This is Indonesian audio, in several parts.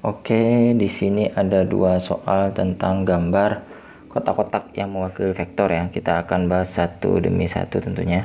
Oke, di sini ada dua soal tentang gambar kotak-kotak yang mewakili vektor ya. Kita akan bahas satu demi satu tentunya.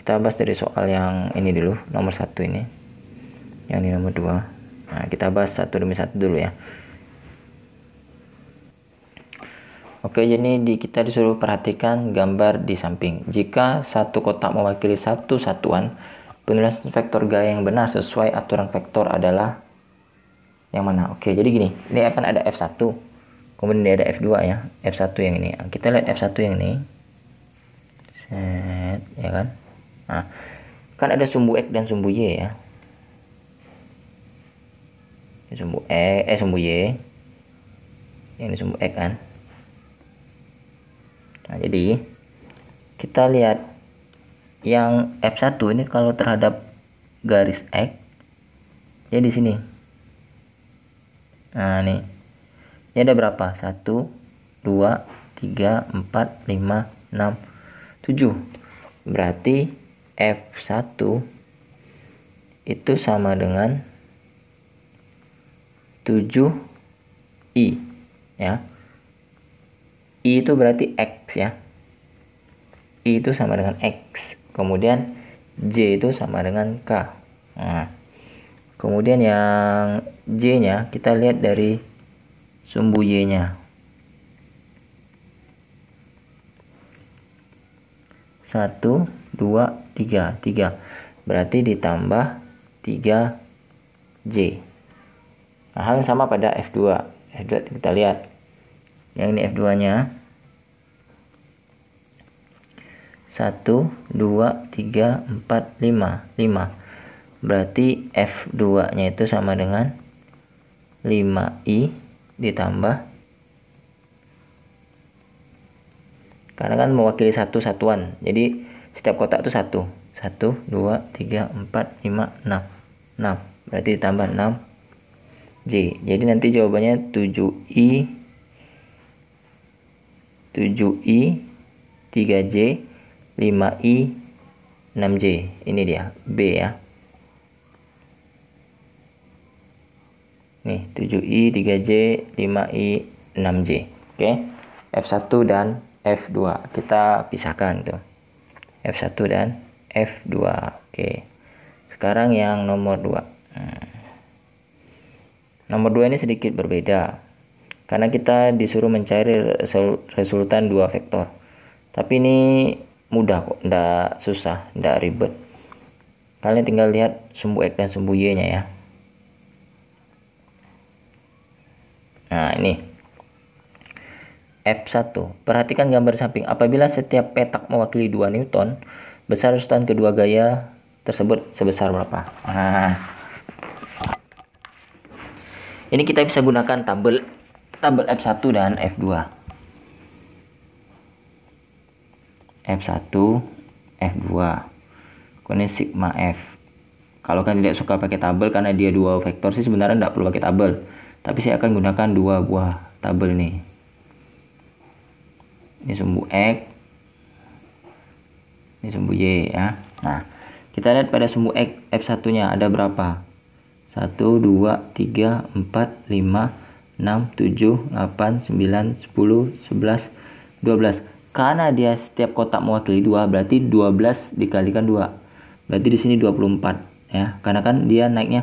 Kita bahas dari soal yang ini dulu, nomor satu ini. Yang ini nomor dua. Nah, kita bahas satu demi satu dulu ya. Oke, jadi di kita disuruh perhatikan gambar di samping. Jika satu kotak mewakili satu satuan, penulisan vektor gaya yang benar sesuai aturan vektor adalah yang mana oke jadi gini ini akan ada F1 kemudian dia ada F2 ya F1 yang ini nah, kita lihat F1 yang ini set ya kan nah, kan ada sumbu X dan sumbu Y ya ini sumbu E eh sumbu Y ini sumbu X kan nah jadi kita lihat yang F1 ini kalau terhadap garis X ya di sini nah nih ini ada berapa 1 2 3 4 5 6 7 berarti F1 itu sama dengan 7I ya I itu berarti X ya I itu sama dengan X kemudian J itu sama dengan K nah kemudian yang J nya kita lihat dari sumbu Y nya satu dua tiga tiga berarti ditambah 3 J nah, hal yang sama pada F2 F2 kita lihat yang ini F2 nya 1 2 3 4 5 5 berarti F2 nya itu sama dengan 5I ditambah karena kan mewakili satu satuan jadi setiap kotak itu satu 1, 2, 3, 4, 5, 6 6, berarti ditambah 6 J jadi nanti jawabannya 7I 7I 3J 5I 6J ini dia B ya nih 7i 3j 5i 6j oke okay? F1 dan F2 kita pisahkan tuh F1 dan F2 oke okay. sekarang yang nomor 2 hmm. nomor 2 ini sedikit berbeda karena kita disuruh mencari resultan dua vektor tapi ini mudah kok ndak susah ndak ribet kalian tinggal lihat sumbu X dan sumbu Y nya ya Nah, ini F1. Perhatikan gambar samping. Apabila setiap petak mewakili 2 Newton, besar resultan kedua gaya tersebut sebesar berapa? Nah. Ini kita bisa gunakan tabel tabel F1 dan F2. F1, F2. Kone sigma F. Kalau kan tidak suka pakai tabel karena dia dua vektor sih sebenarnya tidak perlu pakai tabel tapi saya akan gunakan dua buah tabel nih ini sumbu X ini sumbu Y ya nah kita lihat pada sumbu X F1 nya ada berapa 1 2 3 4 5 6 7 8 9 10 11 12 karena dia setiap kotak mewakili 2 berarti 12 dikalikan 2 berarti di sini 24 ya karena kan dia naiknya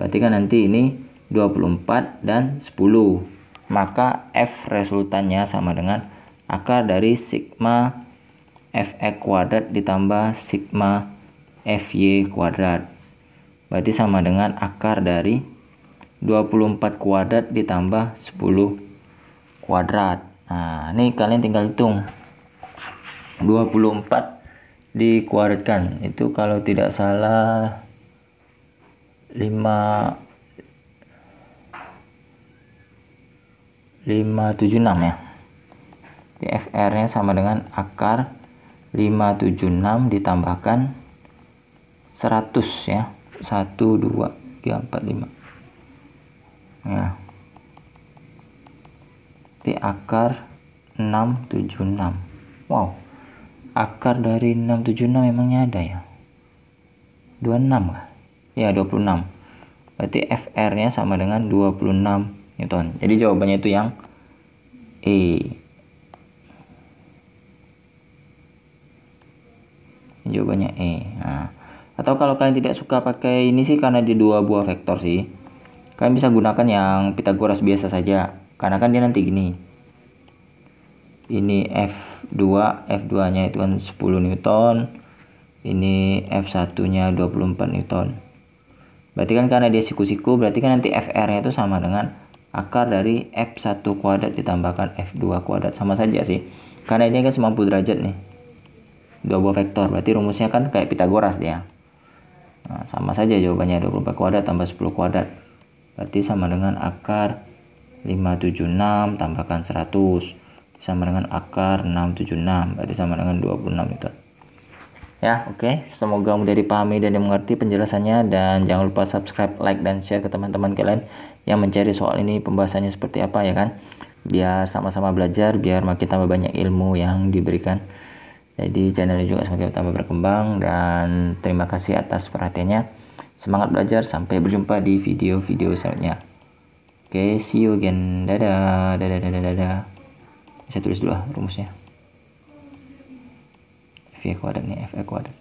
Berarti kan nanti ini 24 dan 10. Maka F resultannya sama dengan akar dari sigma Fx e kuadrat ditambah sigma Fy kuadrat. Berarti sama dengan akar dari 24 kuadrat ditambah 10 kuadrat. Nah, ini kalian tinggal hitung. 24 dikuadratkan. Itu kalau tidak salah lima lima tujuh enam ya fr nya sama dengan akar lima tujuh enam ditambahkan seratus ya satu dua tiga empat lima ya di akar enam tujuh enam Wow akar dari enam tujuh enam emangnya ada ya dua enam lah ya 26 berarti FR nya sama dengan 26 Newton jadi jawabannya itu yang E jawabannya E nah. atau kalau kalian tidak suka pakai ini sih karena di dua buah vektor sih kalian bisa gunakan yang Pitagoras biasa saja karena kan dia nanti gini ini F2 F2 nya itu kan 10 Newton ini F1 nya 24 Newton Berarti kan karena dia siku-siku, berarti kan nanti FR-nya itu sama dengan akar dari F1 kuadrat ditambahkan F2 kuadrat. Sama saja sih. Karena ini kan 90 derajat nih. Dua buah vektor, berarti rumusnya kan kayak Pitagoras dia. Nah, sama saja jawabannya 24 kuadrat tambah 10 kuadrat. Berarti sama dengan akar 576 tambahkan 100 sama dengan akar 676 berarti sama dengan 26 itu Ya, oke. Okay. Semoga mudah dipahami dan dimengerti penjelasannya dan jangan lupa subscribe, like dan share ke teman-teman kalian yang mencari soal ini pembahasannya seperti apa ya kan. Biar sama-sama belajar, biar makin tambah banyak ilmu yang diberikan. Jadi channel ini juga semakin tambah berkembang dan terima kasih atas perhatiannya. Semangat belajar, sampai berjumpa di video-video selanjutnya. Oke, okay, see you again. Dadah, dadah, dadah, dadah. Saya tulis dulu rumusnya. V kuadrat ini e F kuadrat